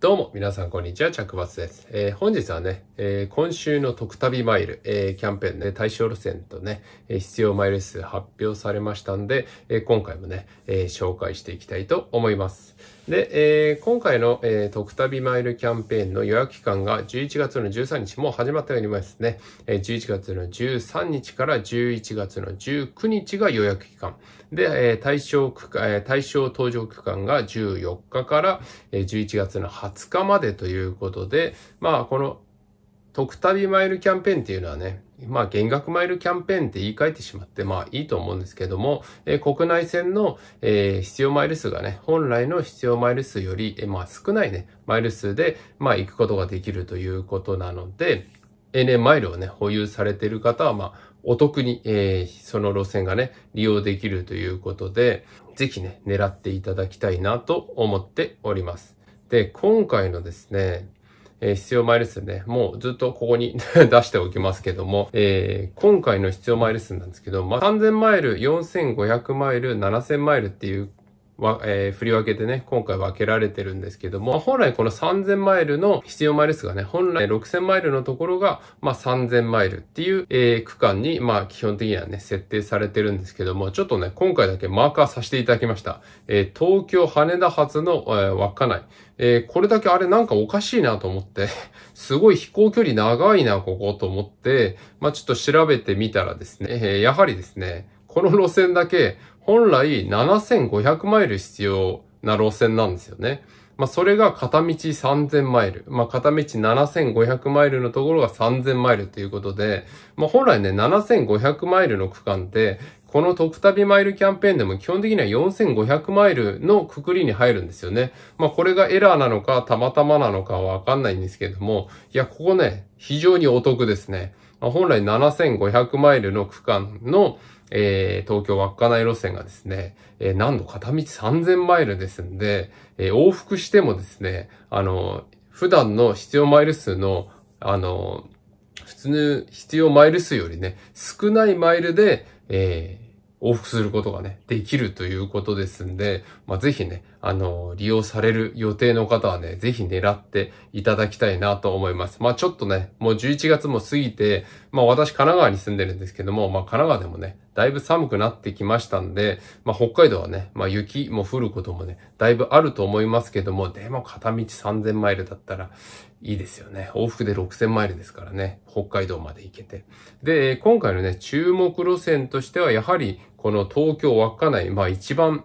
どうも、皆さん、こんにちは。着伐です。えー、本日はね、えー、今週の特旅マイル、えー、キャンペーンね、対象路線とね、え必要マイル数発表されましたんで、え今回もね、え紹介していきたいと思います。で、えー、今回の、えー、特旅マイルキャンペーンの予約期間が11月の13日、もう始まっておりますね。えー、11月の13日から11月の19日が予約期間。で、えー、対象区間、えー、対象搭乗区間が14日から、えー、11月の20日までということで、まあ、この特旅マイルキャンペーンっていうのはね、まあ、減額マイルキャンペーンって言い換えてしまって、まあ、いいと思うんですけども、えー、国内線の、えー、必要マイル数がね、本来の必要マイル数より、えー、まあ、少ないね、マイル数で、まあ、行くことができるということなので、ANA マイルをね、保有されている方は、まあ、お得に、えー、その路線がね、利用できるということで、ぜひね、狙っていただきたいなと思っております。で、今回のですね、えー、必要マイル数ね、もうずっとここに 出しておきますけども、えー、今回の必要マイル数なんですけど、まあ、3000マイル、4500マイル、7000マイルっていうわ、えー、振り分けてね、今回分けられてるんですけども、まあ、本来この3000マイルの必要マイル数がね、本来6000マイルのところが、まあ、3000マイルっていう、えー、区間に、まあ、基本的にはね、設定されてるんですけども、ちょっとね、今回だけマーカーさせていただきました。えー、東京羽田発の、えー、稚内。えー、これだけあれなんかおかしいなと思って すごい飛行距離長いな、ここと思って、まあ、ちょっと調べてみたらですね、えー、やはりですね、この路線だけ本来7500マイル必要な路線なんですよね。まあ、それが片道3000マイル。まあ、片道7500マイルのところが3000マイルということで、まあ、本来ね、7500マイルの区間って、この特旅マイルキャンペーンでも基本的には4500マイルのくくりに入るんですよね。まあこれがエラーなのかたまたまなのかはわかんないんですけれども、いや、ここね、非常にお得ですね。まあ、本来7500マイルの区間のえー、東京稚内路線がですね、えー、片道3000マイルですんで、えー、往復してもですね、あの、普段の必要マイル数の、あの、普通の必要マイル数よりね、少ないマイルで、えー、往復することがね、できるということですんで、まぜひね、あの、利用される予定の方はね、ぜひ狙っていただきたいなと思います。まあ、ちょっとね、もう11月も過ぎて、まあ、私神奈川に住んでるんですけども、まあ、神奈川でもね、だいぶ寒くなってきましたんで、まあ、北海道はね、まあ、雪も降ることもね、だいぶあると思いますけども、でも片道3000マイルだったらいいですよね。往復で6000マイルですからね、北海道まで行けて。で、今回のね、注目路線としては、やはりこの東京稚内、まあ一番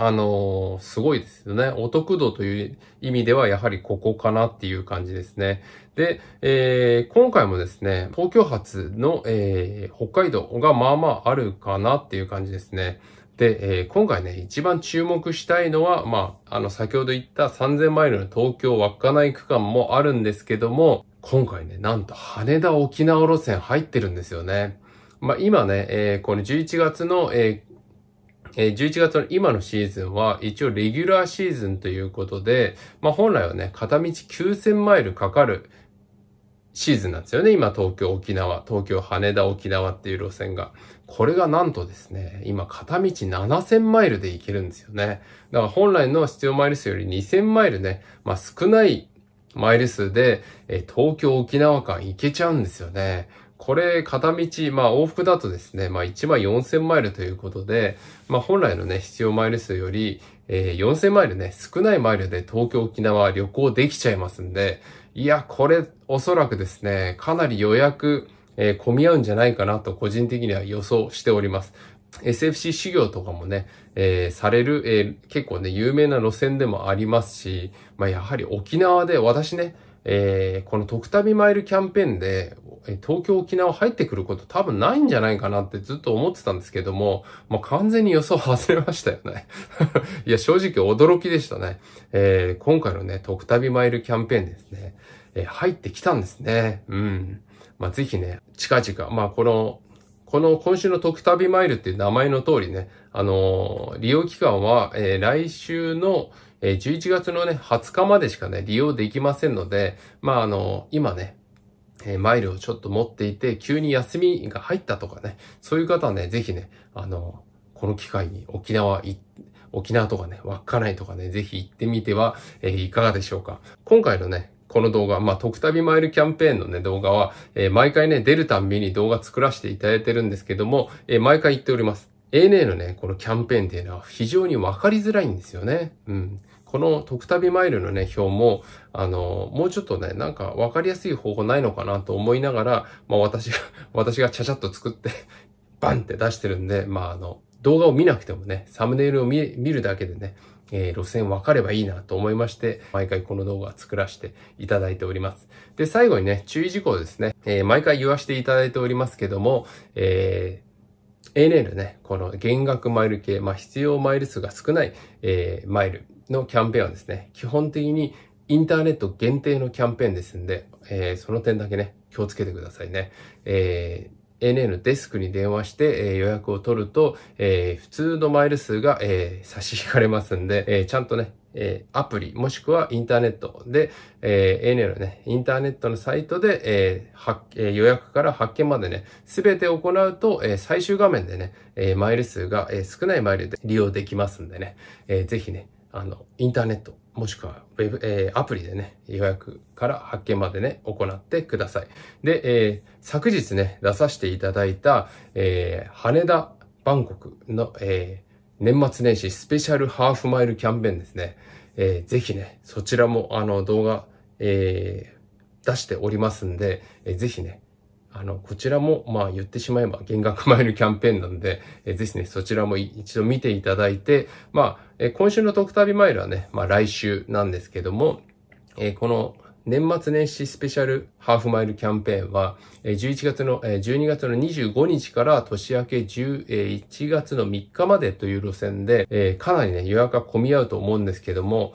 あのー、すごいですよね。お得度という意味ではやはりここかなっていう感じですね。で、えー、今回もですね、東京発の、えー、北海道がまあまああるかなっていう感じですね。で、えー、今回ね、一番注目したいのは、まあ、あの、先ほど言った3000マイルの東京稚内区間もあるんですけども、今回ね、なんと羽田沖縄路線入ってるんですよね。まあ、今ね、えー、この11月の、えーえ11月の今のシーズンは一応レギュラーシーズンということで、まあ本来はね、片道9000マイルかかるシーズンなんですよね。今東京、沖縄、東京、羽田、沖縄っていう路線が。これがなんとですね、今片道7000マイルで行けるんですよね。だから本来の必要マイル数より2000マイルね、まあ少ないマイル数で、え東京沖縄間行けちゃうんですよね。これ、片道、まあ、往復だとですね、まあ、1万4000マイルということで、まあ、本来のね、必要マイル数より、えー、4000マイルね、少ないマイルで東京、沖縄旅行できちゃいますんで、いや、これ、おそらくですね、かなり予約、えー、混み合うんじゃないかなと個人的には予想しております。SFC 修行とかもね、えー、される、えー、結構ね、有名な路線でもありますし、まあ、やはり沖縄で私ね、えー、この特旅マイルキャンペーンで、東京沖縄入ってくること多分ないんじゃないかなってずっと思ってたんですけども、まあ、完全に予想外れましたよね いや、正直驚きでしたね。えー、今回のね、特旅マイルキャンペーンですね、えー、入ってきたんですね。うん。まあ、ぜひね、近々、まあ、このこの今週の特旅マイルっていう名前の通りね、あのー、利用期間は、えー、来週の、えー、11月のね、20日までしかね、利用できませんので、まあ、あのー、今ね、えー、マイルをちょっと持っていて、急に休みが入ったとかね、そういう方はね、ぜひね、あのー、この機会に沖縄行って、沖縄とかね、稚内とかね、ぜひ行ってみては、えー、いかがでしょうか。今回のね、この動画、まあ、特旅マイルキャンペーンのね、動画は、えー、毎回ね、出るたんびに動画作らせていただいてるんですけども、えー、毎回言っております。ANA のね、このキャンペーンっていうのは非常にわかりづらいんですよね。うん。この特旅マイルのね、表も、あの、もうちょっとね、なんかわかりやすい方法ないのかなと思いながら、まあ私が、私がちゃちゃっと作ってバンって出してるんで、まああの、動画を見なくてもね、サムネイルを見るだけでね、えー、路線分かればいいなと思いまして、毎回この動画作らせていただいております。で、最後にね、注意事項ですね。えー、毎回言わせていただいておりますけども、えー ANL ね、この減額マイル系、まあ、必要マイル数が少ない、えー、マイルのキャンペーンはですね、基本的にインターネット限定のキャンペーンですんで、えー、その点だけね、気をつけてくださいね。えー、ANA のデスクに電話して、えー、予約を取ると、えー、普通のマイル数が、えー、差し引かれますんで、えちゃんとね、えアプリもしくはインターネットで、え ANA のね、インターネットのサイトで、えはえ予約から発券までね、すべて行うと、え最終画面でね、えマイル数が、え少ないマイルで利用できますんでね、えー、ぜひね、あの、インターネットもしくは、ウェブ、えー、アプリでね、予約から発見までね、行ってください。で、えー、昨日ね、出させていただいた、えー、羽田、バンコクの、えー、年末年始スペシャルハーフマイルキャンペーンですね。えー、ぜひね、そちらもあの動画、えー、出しておりますんで、えー、ぜひね、あの、こちらも、まあ言ってしまえば減額前のキャンペーンなので、えー、ぜひね、そちらも一度見ていただいて、まあ、えー、今週のトクタビマイルはね、まあ来週なんですけども、えー、この年末年始スペシャルハーフマイルキャンペーンは、11月の、12月の25日から年明け11月の3日までという路線で、かなりね、予約が混み合うと思うんですけども、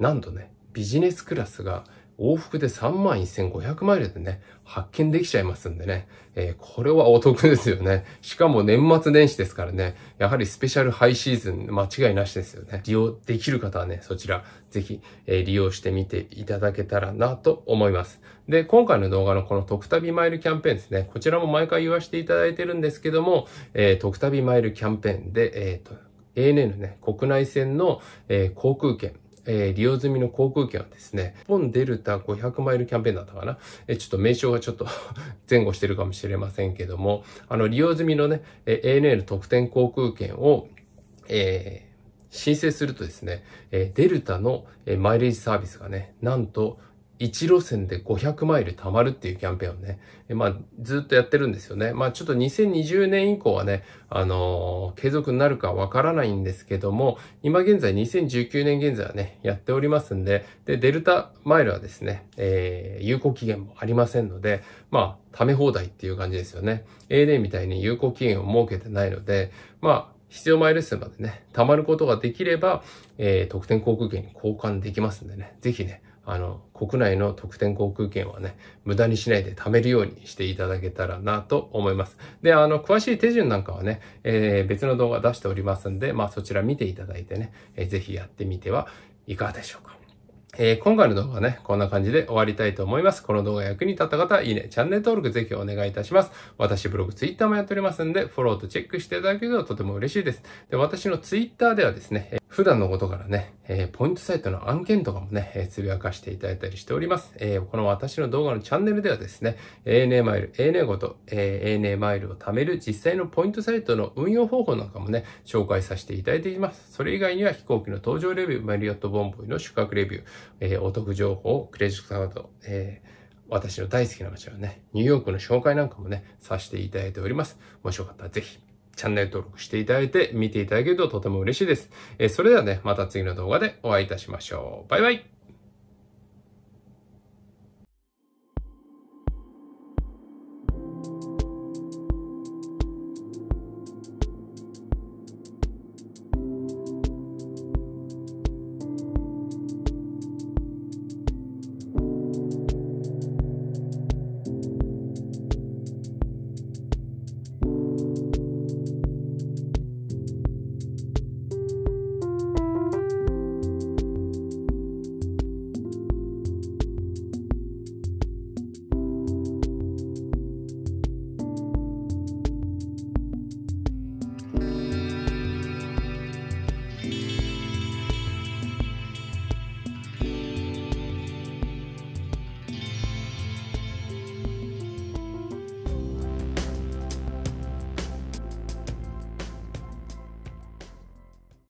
なんとね、ビジネスクラスが往復で31,500マイルでね、発見できちゃいますんでね、えー、これはお得ですよね。しかも年末年始ですからね、やはりスペシャルハイシーズン間違いなしですよね。利用できる方はね、そちら、ぜひ、えー、利用してみていただけたらなと思います。で、今回の動画のこの特旅マイルキャンペーンですね、こちらも毎回言わせていただいてるんですけども、えー、特旅マイルキャンペーンで、えっ、ー、と、ANA のね、国内線の、えー、航空券、えー、利用済みの航空券はですね、日本デルタ500マイルキャンペーンだったかな。えー、ちょっと名称がちょっと 前後してるかもしれませんけども、あの、利用済みのね、えー、ANA の特典航空券を、えー、申請するとですね、えデルタの、えマイレージサービスがね、なんと、1路線で500マイル貯まるっていうキャンペーンをね、まあ、ずっとやってるんですよね。まあ、ちょっと2020年以降はね、あのー、継続になるかわからないんですけども、今現在、2019年現在はね、やっておりますんで、で、デルタマイルはですね、えー、有効期限もありませんので、まあ、貯め放題っていう感じですよね。ANA みたいに有効期限を設けてないので、まあ、必要マイル数までね、貯まることができれば、えー、特典航空券に交換できますんでね、ぜひね、あの、国内の特典航空券はね、無駄にしないで貯めるようにしていただけたらなと思います。で、あの、詳しい手順なんかはね、えー、別の動画出しておりますんで、まあそちら見ていただいてね、えー、ぜひやってみてはいかがでしょうか。えー、今回の動画はね、こんな感じで終わりたいと思います。この動画役に立った方、いいね、チャンネル登録ぜひお願いいたします。私ブログ、ツイッターもやっておりますんで、フォローとチェックしていただけるととても嬉しいです。で、私のツイッターではですね、普段のことからね、えー、ポイントサイトの案件とかもね、えー、つぶやかしていただいたりしております。えー、この私の動画のチャンネルではですね、ANA マイル、ANA ごと、えー、ANA マイルを貯める実際のポイントサイトの運用方法なんかもね、紹介させていただいています。それ以外には飛行機の搭乗レビュー、マリオットボンボイの宿泊レビュー、えー、お得情報、クレジットカード、えー、私の大好きな街はね、ニューヨークの紹介なんかもね、させていただいております。もしよかったらぜひチャンネル登録していただいて見ていただけるととても嬉しいです。えそれではね、また次の動画でお会いいたしましょう。バイバイ